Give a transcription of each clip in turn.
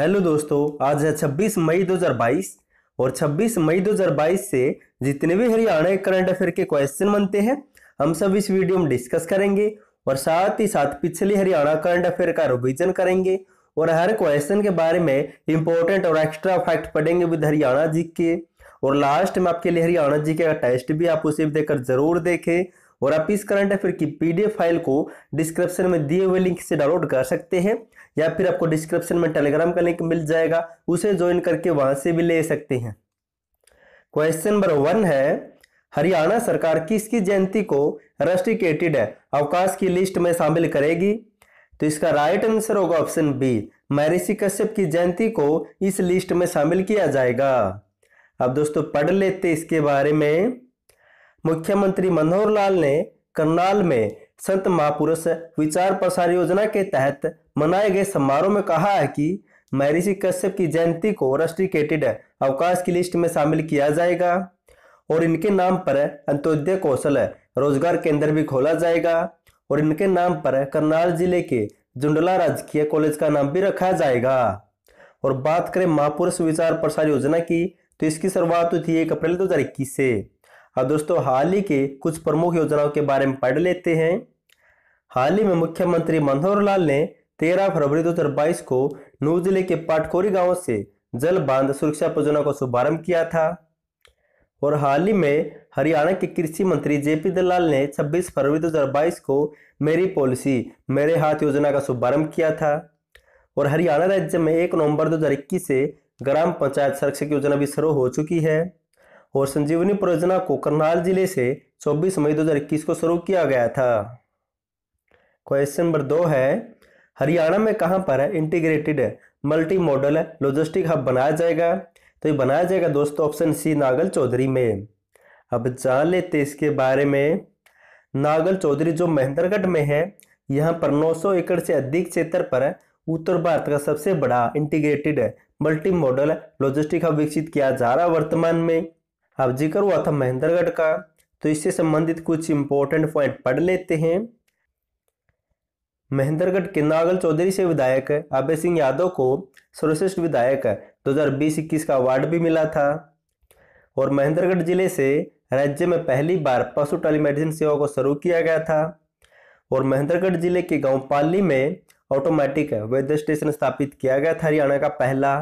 hello दोस्तों आज है 26 मई 2022 और 26 मई 2022 से जितने भी हरियाणा के करंट अफेयर के क्वेश्चन बनते हैं हम सब इस वीडियो में डिस्कस करेंगे और साथ ही साथ पिछले हरियाणा करंट अफेयर का रिविजन करेंगे और हर क्वेश्चन के बारे में इंपॉर्टेंट और एक्स्ट्रा फैक्ट पढ़ेंगे विद हरियाणा जी के और लास्ट में आपके लिए हरियाणा जी का टेस्ट भी आप उसे देखकर जरूर देखें और आप इस करंट अफेयर की पीडीएफ फाइल को डिस्क्रिप्शन में दिए हुए लिंक से डाउनलोड कर सकते हैं या फिर आपको डिस्क्रिप्शन में टेलीग्राम का लिंक मिल जाएगा उसे ज्वाइन करके वहां से भी ले सकते हैं क्वेश्चन नंबर वन है हरियाणा सरकार किसकी जयंती को रेस्ट्रिकेटेड अवकाश की लिस्ट में शामिल करेगी तो इसका राइट आंसर होगा ऑप्शन बी महर्षि कश्यप की जयंती को इस लिस्ट में शामिल किया जाएगा अब दोस्तों पढ़ लेते इसके बारे में मुख्यमंत्री मनोहर लाल ने करनाल में संत महापुरुष विचार प्रसार योजना के तहत मनाए गए समारोह में कहा है कि महर्षि कश्यप की जयंती को रेस्ट्रिकेटेड अवकाश की लिस्ट में शामिल किया जाएगा और इनके नाम पर अंत्योदय कौशल रोजगार केंद्र भी खोला जाएगा और इनके नाम पर करनाल जिले के जुंडला राजकीय कॉलेज का नाम भी रखा जाएगा और बात करें महापुरुष विचार प्रसार योजना की तो इसकी शुरुआत हुई थी एक अप्रैल दो से अब दोस्तों हाल ही के कुछ प्रमुख योजनाओं के बारे में पढ़ लेते हैं हाल ही में मुख्यमंत्री मनोहर लाल ने 13 फरवरी 2022 को नू जिले के पाटकोरी गांव से जल बांध सुरक्षा परियोजना का शुभारंभ किया था और हाल ही में हरियाणा के कृषि मंत्री जेपी दलाल ने 26 फरवरी 2022 को मेरी पॉलिसी मेरे हाथ योजना का शुभारंभ किया था और हरियाणा राज्य में एक नवंबर इक्कीस से ग्राम पंचायत संरक्षक योजना भी शुरू हो चुकी है और संजीवनी परियोजना को करनाल जिले से 24 मई 2021 को शुरू किया गया था क्वेश्चन नंबर दो है हरियाणा में कहाँ पर है integrated multi modal logistic hub बनाया जाएगा तो ये बनाया जाएगा दोस्तों ऑप्शन सी नागल चौधरी में अब जान लेते इसके बारे में नागल चौधरी जो महेंद्रगढ़ में है यहाँ पर 900 एकड़ से अधिक क्षेत्र पर उत्तर भारत का सबसे बड़ा integrated multi modal logistic hub विकसित किया जा रहा वर्तमान में अब जिक्र हुआ था महेंद्रगढ़ का तो इससे संबंधित कुछ इंपॉर्टेंट पॉइंट पढ़ लेते हैं महेंद्रगढ़ के नागल चौधरी से विधायक अभय सिंह यादव को सर्वश्रेष्ठ विधायक दो हजार बीस इक्कीस का अवार्ड भी मिला था और महेंद्रगढ़ जिले से राज्य में पहली बार पशु टेलीमेडिसिन सेवा को शुरू किया गया था और महेंद्रगढ़ जिले के गांव पाली में ऑटोमेटिक वैद्य स्टेशन स्थापित किया गया था हरियाणा का पहला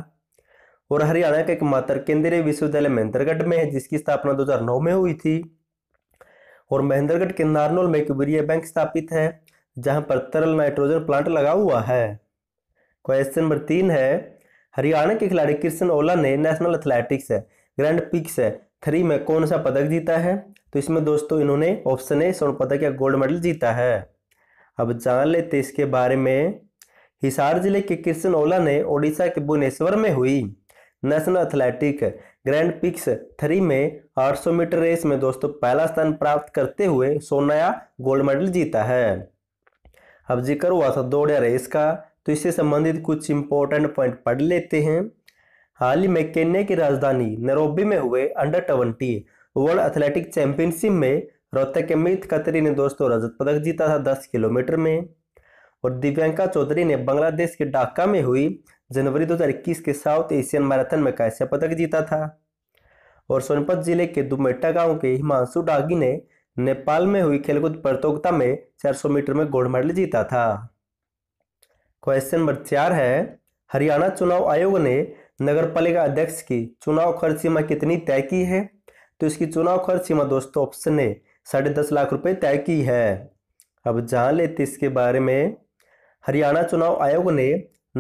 और हरियाणा का एकमात्र केंद्रीय विश्वविद्यालय महेंद्रगढ़ में है जिसकी स्थापना 2009 में हुई थी और महेंद्रगढ़ के नारनौल में एक वीरिय बैंक स्थापित है जहां पर तरल नाइट्रोजन प्लांट लगा हुआ है क्वेश्चन नंबर तीन है हरियाणा के खिलाड़ी कृष्ण ओला ने नेशनल एथलेटिक्स है ग्रैंड पिक्स है थ्री में कौन सा पदक जीता है तो इसमें दोस्तों इन्होंने ऑप्शन ए स्वर्ण पदक या गोल्ड मेडल जीता है अब जान लेते इसके बारे में हिसार जिले के कृष्ण ओला ने ओडिशा के भुवनेश्वर में हुई national athletic grand prix three में 800 मीटर रेस में दोस्तों पहला स्थान प्राप्त करते हुए सोनाया गोल्ड मेडल जीता है अब जिक्र हुआ था दौड़ रेस का तो इससे संबंधित कुछ इंपॉर्टेंट पॉइंट पढ़ लेते हैं हाल ही में केन्या की राजधानी नरोबी में हुए under twenty world athletic championship में रोहतक के मीत खतरी ने दोस्तों रजत पदक जीता था दस किलोमीटर में और दिव्यांका चौधरी ने बांग्लादेश के ढाका में हुई जनवरी 2021 के साउथ एशियन मैराथन में कांस्य पदक जीता था और सोनीपत जिले के दुमेटा गांव के हिमांशु डागी ने नेपाल में हुई खेलकूद प्रतियोगिता में 400 मीटर में गोल्ड मेडल जीता था क्वेश्चन नंबर चार है हरियाणा चुनाव आयोग ने नगर पालिका अध्यक्ष की चुनाव खर्च सीमा कितनी तय की है तो इसकी चुनाव खर्च सीमा दोस्तों ऑप्शन ने साढ़े दस लाख रुपए तय की है अब जान लेते इसके बारे में हरियाणा चुनाव आयोग ने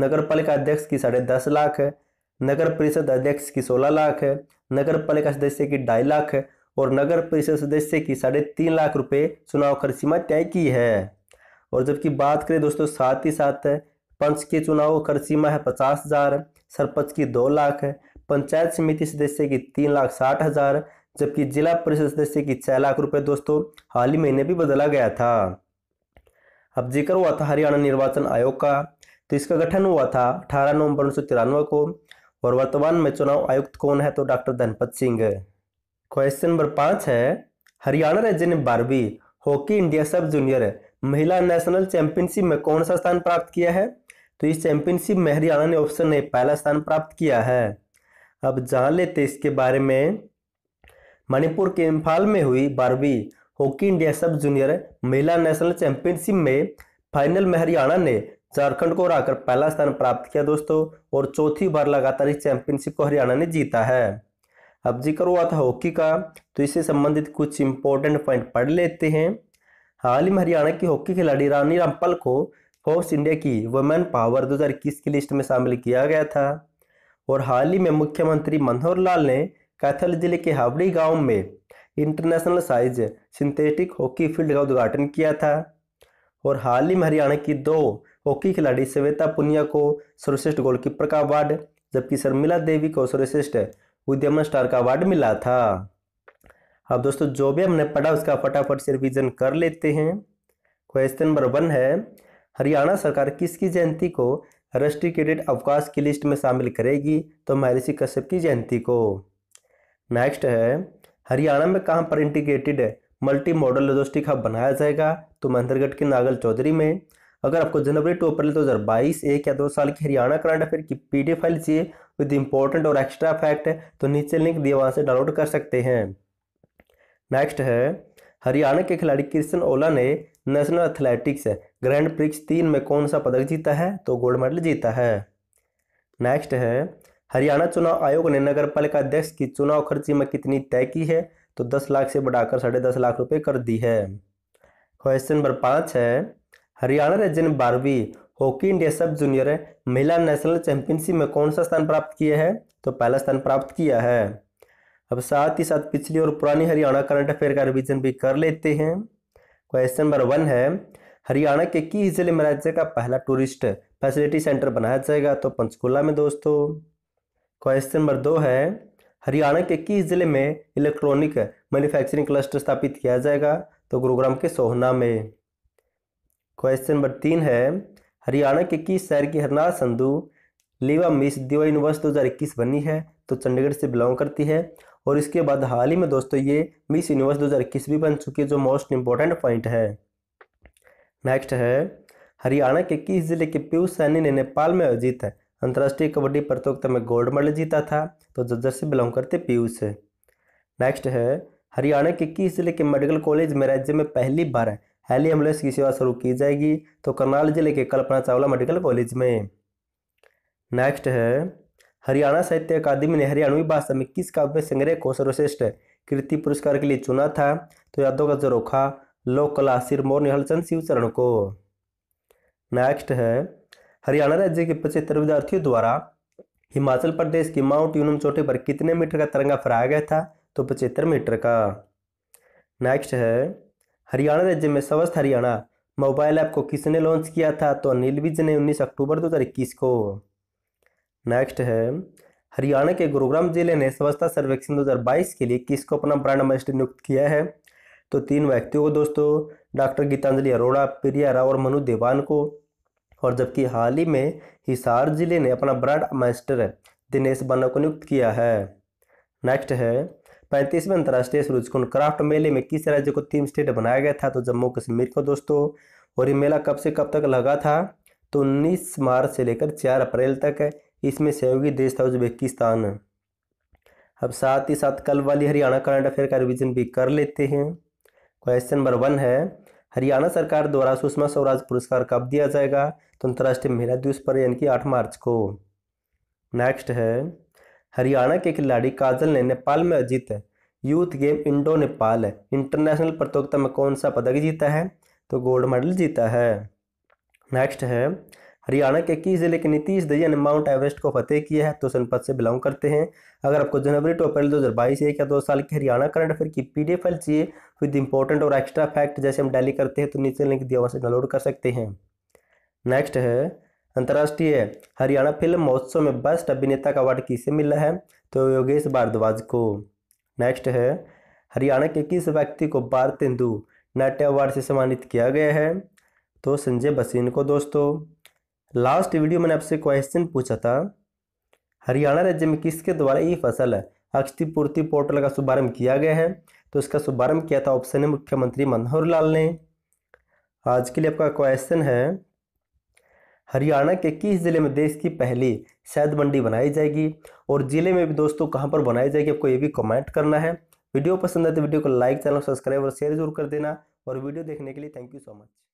नगर पालिका अध्यक्ष की साढ़े दस लाख नगर परिषद अध्यक्ष की सोलह लाख नगर पालिका सदस्य की ढाई लाख और नगर परिषद सदस्य की साढ़े तीन लाख रुपए चुनाव खर्च सीमा तय की है और जबकि बात करें दोस्तों साथ ही साथ पंच के चुनाव खर्च सीमा है पचास हजार सरपंच की दो लाख पंचायत समिति सदस्य की तीन लाख साठ हजार जबकि जिला परिषद सदस्य की छह लाख रुपए दोस्तों हाल ही महीने भी बदला गया था अब जिक्र हुआ था हरियाणा निर्वाचन आयोग का तो इसका गठन हुआ था अठारह नवंबर उन्नीस को और वर्तमान में चुनाव आयुक्त कौन है तो doctor Dhanpat Singh question number पांच है हरियाणा राज्य ने बारहवीं हॉकी इंडिया सब जूनियर महिला नेशनल चैंपियनशिप में कौन सा स्थान प्राप्त किया है तो इस चैंपियनशिप में हरियाणा ने ऑप्शन ए पहला स्थान प्राप्त किया है अब जान लेते इसके बारे में मणिपुर के इम्फाल में हुई बारहवीं हॉकी इंडिया सब जूनियर महिला नेशनल चैंपियनशिप में फाइनल में हरियाणा ने झारखंड को हराकर पहला स्थान प्राप्त किया दोस्तों और चौथी बार लगातार इस चैंपियनशिप को हरियाणा ने जीता है अब जिक्र हुआ था हॉकी का तो इससे संबंधित कुछ इंपॉर्टेंट पॉइंट पढ़ लेते हैं हाल ही में हरियाणा की हॉकी खिलाड़ी रानी रामपाल को फोर्स इंडिया की वुमेन पावर 2021 की लिस्ट में शामिल किया गया था और हाल ही में मुख्यमंत्री मनोहर लाल ने कैथल जिले के हावड़ी गांव में international size synthetic hockey field का उद्घाटन किया था और हाल ही में हरियाणा की दो हॉकी खिलाड़ी श्वेता पुनिया को सर्वश्रेष्ठ गोलकीपर का अवार्ड जबकि शर्मिला देवी को सर्वश्रेष्ठ उद्यम स्टार का अवार्ड मिला था अब दोस्तों जो भी हमने पढ़ा उसका फटाफट से रिविजन कर लेते हैं क्वेश्चन नंबर वन है हरियाणा सरकार किसकी जयंती को राष्ट्रीय अवकाश की लिस्ट में शामिल करेगी तो महर्षि कश्यप की जयंती को नेक्स्ट है हरियाणा में कहाँ पर integrated multi modal logistic hub बनाया जाएगा तो महेंद्रगढ़ के नागल चौधरी में अगर आपको जनवरी टू अप्रैल दो हज़ार बाईस एक या दो साल की हरियाणा करंट अफेयर की डी फाइल चाहिए विद इम्पोर्टेंट और एक्स्ट्रा फैक्ट है तो नीचे लिंक दिए वहाँ से डाउनलोड कर सकते हैं नेक्स्ट है हरियाणा के खिलाड़ी कृष्ण ओला ने नेशनल एथलेटिक्स ग्रैंड प्रिक्स तीन में कौन सा पदक जीता है तो गोल्ड मेडल जीता है नेक्स्ट है हरियाणा चुनाव आयोग ने नगर पालिका अध्यक्ष की चुनाव खर्ची में कितनी तय की है तो दस लाख से बढ़ाकर साढ़े दस लाख रुपए कर दी है क्वेश्चन नंबर पाँच है हरियाणा राज्य ने बारहवीं हॉकी इंडिया सब जूनियर महिला नेशनल चैंपियनशिप में कौन सा स्थान प्राप्त किया है तो पहला स्थान प्राप्त किया है अब साथ ही साथ पिछली और पुरानी हरियाणा करंट अफेयर का रिविजन भी कर लेते हैं क्वेश्चन नंबर वन है हरियाणा के किस जिले में राज्य का पहला टूरिस्ट फैसिलिटी सेंटर बनाया जाएगा तो पंचकुला में दोस्तों क्वेश्चन नंबर दो है हरियाणा के किस जिले में इलेक्ट्रॉनिक मैन्युफैक्चरिंग क्लस्टर स्थापित किया जाएगा तो गुरुग्राम के सोहना में क्वेश्चन नंबर तीन है हरियाणा के किस शहर की हरनाथ संधु लीवा मिस दिवा वर्ष दो हज़ार इक्कीस बनी है तो चंडीगढ़ से बिलोंग करती है और इसके बाद हाल ही में दोस्तों ये मिस यूनिवर्स 2021 भी बन चुकी है जो मोस्ट इंपॉर्टेंट पॉइंट है नेक्स्ट है हरियाणा के किस जिले के पीयूष सैनी ने नेपाल में आयोजित अंतर्राष्ट्रीय कबड्डी प्रतियोगिता में गोल्ड मेडल जीता था तो जज्जर से बिलोंग करते पीयूष नेक्स्ट है हरियाणा के किस जिले के मेडिकल कॉलेज में राज्य में पहली बार हेली एम्बुलेंस की सेवा शुरू की जाएगी तो करनाल जिले के कल्पना चावला मेडिकल कॉलेज में नेक्स्ट है हरियाणा साहित्य अकादमी ने हरियाणवी भाषा में किस काव्य संग्रह को सर्वश्रेष्ठ कृति पुरस्कार के लिए चुना था तो यादव का जरोखा लोक कला सिर मोर निहलचंद शिवचरण को नेक्स्ट है हरियाणा राज्य के पचहत्तर विद्यार्थियों द्वारा हिमाचल प्रदेश की माउंट यूनम चोटी पर कितने मीटर का तिरंगा फहराया गया था तो पचहत्तर मीटर का नेक्स्ट है हरियाणा राज्य में स्वस्थ हरियाणा मोबाइल ऐप को किसने लॉन्च किया था तो अनिल विज ने 19 अक्टूबर 2021 को नेक्स्ट है हरियाणा के गुरुग्राम जिले ने स्वच्छता सर्वेक्षण 2022 के लिए किसको अपना ब्रांड एम्बेसडर नियुक्त किया है तो तीन व्यक्तियों को दोस्तों डॉक्टर गीतांजलि अरोड़ा प्रिया राव और मनु देवान को और जबकि हाल ही में हिसार जिले ने अपना ब्रांड एम्बेसडर दिनेश बन्ना को नियुक्त किया है नेक्स्ट है पैंतीसवें अंतर्राष्ट्रीय सूरजकुंड क्राफ्ट मेले में किस राज्य को तीन स्टेट बनाया गया था तो जम्मू कश्मीर को दोस्तों और ये मेला कब से कब तक लगा था तो उन्नीस मार्च से लेकर चार अप्रैल तक इसमें सहयोगी देश था उज्बेकिस्तान अब साथ ही साथ कल वाली हरियाणा करंट अफेयर का रिविजन भी कर लेते हैं क्वेश्चन नंबर वन है हरियाणा सरकार द्वारा सुषमा स्वराज पुरस्कार कब दिया जाएगा तो अंतर्राष्ट्रीय महिला दिवस पर यानी कि आठ मार्च को नेक्स्ट है हरियाणा के खिलाड़ी काजल ने नेपाल में अजीत है youth game Indo Nepal international प्रतियोगिता में कौन सा पदक जीता है तो गोल्ड मेडल जीता है नेक्स्ट है हरियाणा के किस जिले के नीतीश दहिया ने माउंट एवरेस्ट को फतेह किया है तो सोनपत से बिलोंग करते हैं अगर आपको जनवरी टू अप्रैल दो हज़ार बाईस एक या दो साल की हरियाणा करंट अफेयर की पी डी एफ एल चाहिए विद इंपॉर्टेंट और एक्स्ट्रा फैक्ट जैसे हम डेली करते हैं तो नीचे लिंक दिया वहाँ से डाउनलोड कर सकते हैं नेक्स्ट है अंतर्राष्ट्रीय हरियाणा फिल्म महोत्सव में बेस्ट अभिनेता का अवार्ड किसे मिला है तो योगेश भारद्वाज को नेक्स्ट है हरियाणा के किस व्यक्ति को हिंदू नाट्य अवार्ड से सम्मानित किया गया है तो संजय बसीन को दोस्तों लास्ट वीडियो मैंने आपसे क्वेश्चन पूछा था हरियाणा राज्य में किसके द्वारा ये फसल अक्षति पूर्ति पोर्टल का शुभारंभ किया गया है तो इसका शुभारंभ किया था ऑप्शन है मुख्यमंत्री मनोहर लाल ने आज के लिए आपका क्वेश्चन है हरियाणा के किस ज़िले में देश की पहली शहद मंडी बनाई जाएगी और ज़िले में भी दोस्तों कहाँ पर बनाई जाएगी आपको ये भी कमेंट करना है वीडियो पसंद आए तो वीडियो को लाइक चैनल सब्सक्राइब और शेयर जरूर कर देना और वीडियो देखने के लिए थैंक यू सो मच